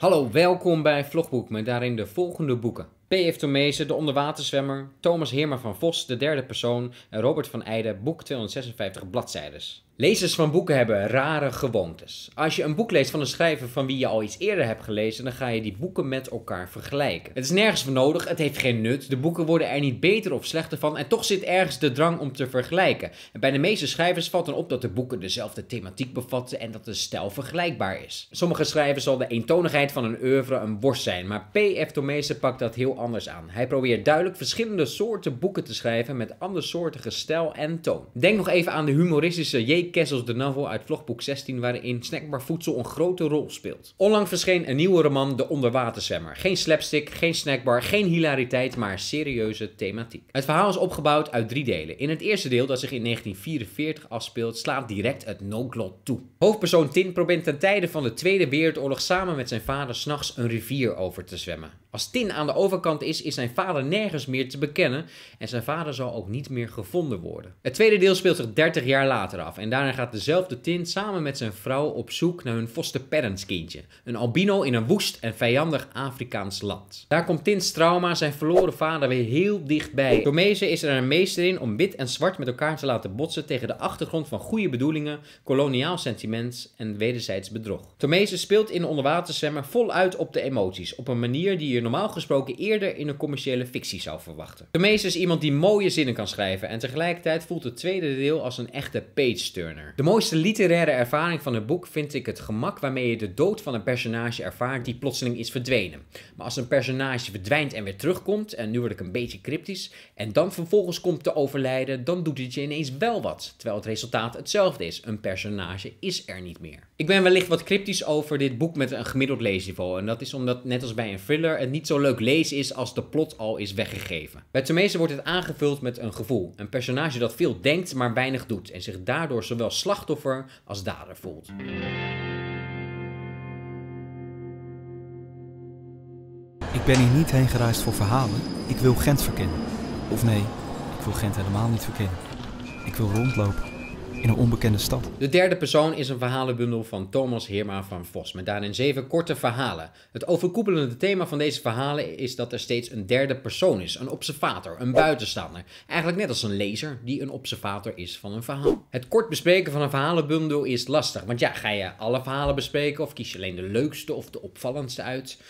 Hallo, welkom bij Vlogboek met daarin de volgende boeken. P.F. Tomezen, de onderwaterzwemmer, Thomas Heerma van Vos, de derde persoon en Robert van Eijden, boek 256 bladzijdes. Lezers van boeken hebben rare gewoontes. Als je een boek leest van een schrijver van wie je al iets eerder hebt gelezen, dan ga je die boeken met elkaar vergelijken. Het is nergens voor nodig, het heeft geen nut, de boeken worden er niet beter of slechter van en toch zit ergens de drang om te vergelijken. En bij de meeste schrijvers valt dan op dat de boeken dezelfde thematiek bevatten en dat de stijl vergelijkbaar is. Sommige schrijvers zal de eentonigheid van een oeuvre een worst zijn, maar P.F. Tomese pakt dat heel anders aan. Hij probeert duidelijk verschillende soorten boeken te schrijven met andersoortige stijl en toon. Denk nog even aan de humoristische J. Kessels de novel uit vlogboek 16 waarin snackbar voedsel een grote rol speelt. Onlang verscheen een nieuwe roman De Onderwaterzwemmer. Geen slapstick, geen snackbar, geen hilariteit, maar serieuze thematiek. Het verhaal is opgebouwd uit drie delen. In het eerste deel dat zich in 1944 afspeelt slaat direct het noodlot toe. Hoofdpersoon Tin probeert ten tijde van de Tweede Wereldoorlog samen met zijn vader s'nachts een rivier over te zwemmen. Als Tin aan de overkant is, is zijn vader nergens meer te bekennen en zijn vader zal ook niet meer gevonden worden. Het tweede deel speelt zich 30 jaar later af en daarna gaat dezelfde Tin samen met zijn vrouw op zoek naar hun kindje, een albino in een woest en vijandig Afrikaans land. Daar komt Tins trauma zijn verloren vader weer heel dichtbij. Tomeze is er een meester in om wit en zwart met elkaar te laten botsen tegen de achtergrond van goede bedoelingen, koloniaal sentiment en wederzijds bedrog. Tomeze speelt in de zwemmen voluit op de emoties, op een manier die je normaal gesproken eerder in een commerciële fictie zou verwachten. De meester is iemand die mooie zinnen kan schrijven en tegelijkertijd voelt het tweede deel als een echte page-turner. De mooiste literaire ervaring van het boek vind ik het gemak waarmee je de dood van een personage ervaart die plotseling is verdwenen. Maar als een personage verdwijnt en weer terugkomt, en nu word ik een beetje cryptisch, en dan vervolgens komt te overlijden, dan doet het je ineens wel wat, terwijl het resultaat hetzelfde is. Een personage is er niet meer. Ik ben wellicht wat cryptisch over dit boek met een gemiddeld leesniveau en dat is omdat net als bij een thriller niet zo leuk lezen is als de plot al is weggegeven. Bij Tomese wordt het aangevuld met een gevoel. Een personage dat veel denkt, maar weinig doet en zich daardoor zowel slachtoffer als dader voelt. Ik ben hier niet heen gereisd voor verhalen. Ik wil Gent verkennen. Of nee, ik wil Gent helemaal niet verkennen. Ik wil rondlopen in een onbekende stad. De derde persoon is een verhalenbundel van Thomas Heerma van Vos met daarin zeven korte verhalen. Het overkoepelende thema van deze verhalen is dat er steeds een derde persoon is, een observator, een buitenstaander. Eigenlijk net als een lezer die een observator is van een verhaal. Het kort bespreken van een verhalenbundel is lastig, want ja, ga je alle verhalen bespreken of kies je alleen de leukste of de opvallendste uit?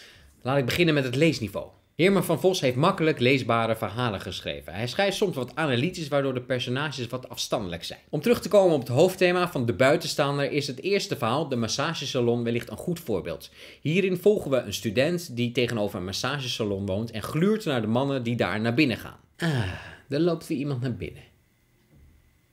Laat ik beginnen met het leesniveau. Herman van Vos heeft makkelijk leesbare verhalen geschreven. Hij schrijft soms wat analytisch, waardoor de personages wat afstandelijk zijn. Om terug te komen op het hoofdthema van De Buitenstaander is het eerste verhaal, de massagesalon, wellicht een goed voorbeeld. Hierin volgen we een student die tegenover een massagesalon woont en gluurt naar de mannen die daar naar binnen gaan. Ah, er loopt weer iemand naar binnen.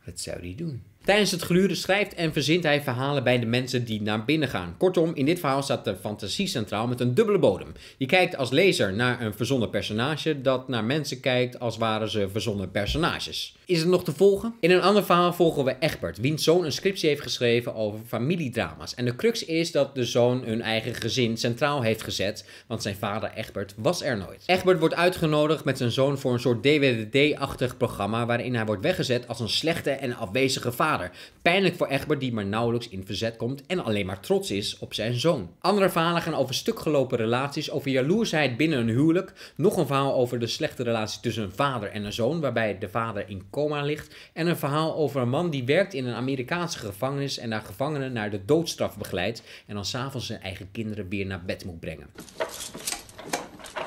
Wat zou die doen? Tijdens het gluren schrijft en verzint hij verhalen bij de mensen die naar binnen gaan. Kortom, in dit verhaal staat de fantasie centraal met een dubbele bodem. Je kijkt als lezer naar een verzonnen personage dat naar mensen kijkt als waren ze verzonnen personages. Is het nog te volgen? In een ander verhaal volgen we Egbert, wiens zoon een scriptie heeft geschreven over familiedrama's. En de crux is dat de zoon hun eigen gezin centraal heeft gezet, want zijn vader Egbert was er nooit. Egbert wordt uitgenodigd met zijn zoon voor een soort dwd achtig programma waarin hij wordt weggezet als een slechte en afwezige vader. Pijnlijk voor Egbert die maar nauwelijks in verzet komt en alleen maar trots is op zijn zoon. Andere verhalen gaan over stukgelopen relaties, over jaloersheid binnen een huwelijk. Nog een verhaal over de slechte relatie tussen een vader en een zoon waarbij de vader in coma ligt. En een verhaal over een man die werkt in een Amerikaanse gevangenis en daar gevangenen naar de doodstraf begeleidt. En dan s'avonds zijn eigen kinderen weer naar bed moet brengen.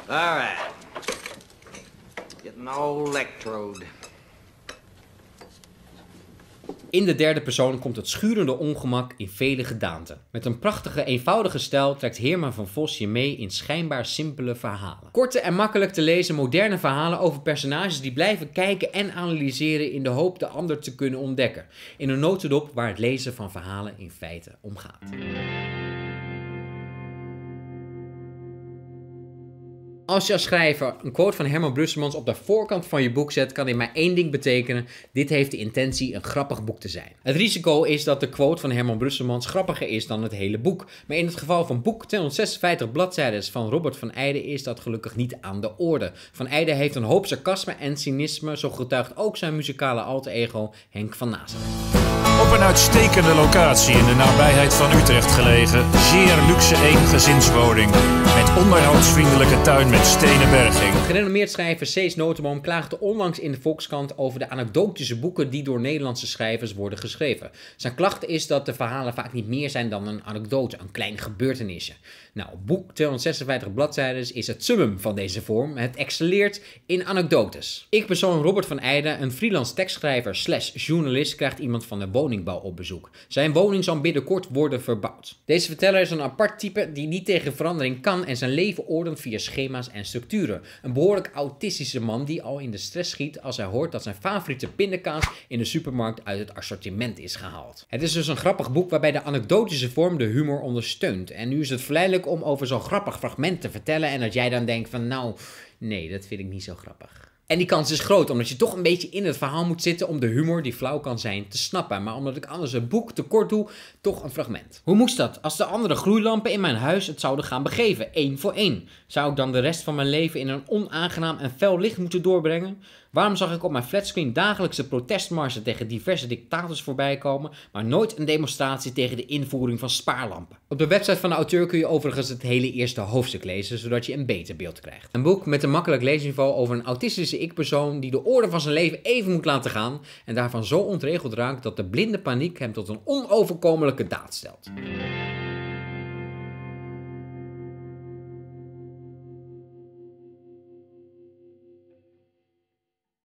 All right. Get an old electrode. In de derde persoon komt het schurende ongemak in vele gedaanten. Met een prachtige, eenvoudige stijl trekt Herman van Vos je mee in schijnbaar simpele verhalen. Korte en makkelijk te lezen moderne verhalen over personages die blijven kijken en analyseren in de hoop de ander te kunnen ontdekken. In een notendop waar het lezen van verhalen in feite om gaat. Als je als schrijver een quote van Herman Brusselmans op de voorkant van je boek zet, kan dit maar één ding betekenen. Dit heeft de intentie een grappig boek te zijn. Het risico is dat de quote van Herman Brusselmans grappiger is dan het hele boek. Maar in het geval van boek 256 bladzijden van Robert van Eijden is dat gelukkig niet aan de orde. Van Eijden heeft een hoop sarcasme en cynisme, zo getuigt ook zijn muzikale alter ego Henk van Nazareth. Op een uitstekende locatie in de nabijheid van Utrecht gelegen, zeer luxe eengezinswoning. Met onderhoudsvriendelijke tuin met stenen berging. Gerenommeerd schrijver Cees Notenboom klaagde onlangs in de Volkskrant over de anekdotische boeken die door Nederlandse schrijvers worden geschreven. Zijn klacht is dat de verhalen vaak niet meer zijn dan een anekdote, een klein gebeurtenisje. Nou, boek 256 bladzijden is het summum van deze vorm. Het excelleert in anekdotes. Ik persoon Robert van Eyde, een freelance tekstschrijver slash journalist, krijgt iemand van de woningbouw op bezoek. Zijn woning zal binnenkort worden verbouwd. Deze verteller is een apart type die niet tegen verandering kan en zijn leven ordent via schema's en structuren. Een behoorlijk autistische man die al in de stress schiet als hij hoort dat zijn favoriete pindakaas in de supermarkt uit het assortiment is gehaald. Het is dus een grappig boek waarbij de anekdotische vorm de humor ondersteunt. En nu is het verleidelijk om over zo'n grappig fragment te vertellen. En dat jij dan denkt van nou, nee, dat vind ik niet zo grappig. En die kans is groot, omdat je toch een beetje in het verhaal moet zitten om de humor die flauw kan zijn te snappen. Maar omdat ik anders een boek te kort doe, toch een fragment. Hoe moest dat? Als de andere gloeilampen in mijn huis het zouden gaan begeven, één voor één. Zou ik dan de rest van mijn leven in een onaangenaam en fel licht moeten doorbrengen? Waarom zag ik op mijn flatscreen dagelijkse protestmarsen tegen diverse dictators voorbij komen, maar nooit een demonstratie tegen de invoering van spaarlampen? Op de website van de auteur kun je overigens het hele eerste hoofdstuk lezen, zodat je een beter beeld krijgt. Een boek met een makkelijk leesniveau over een autistische ik-persoon die de orde van zijn leven even moet laten gaan en daarvan zo ontregeld raakt dat de blinde paniek hem tot een onoverkomelijke daad stelt.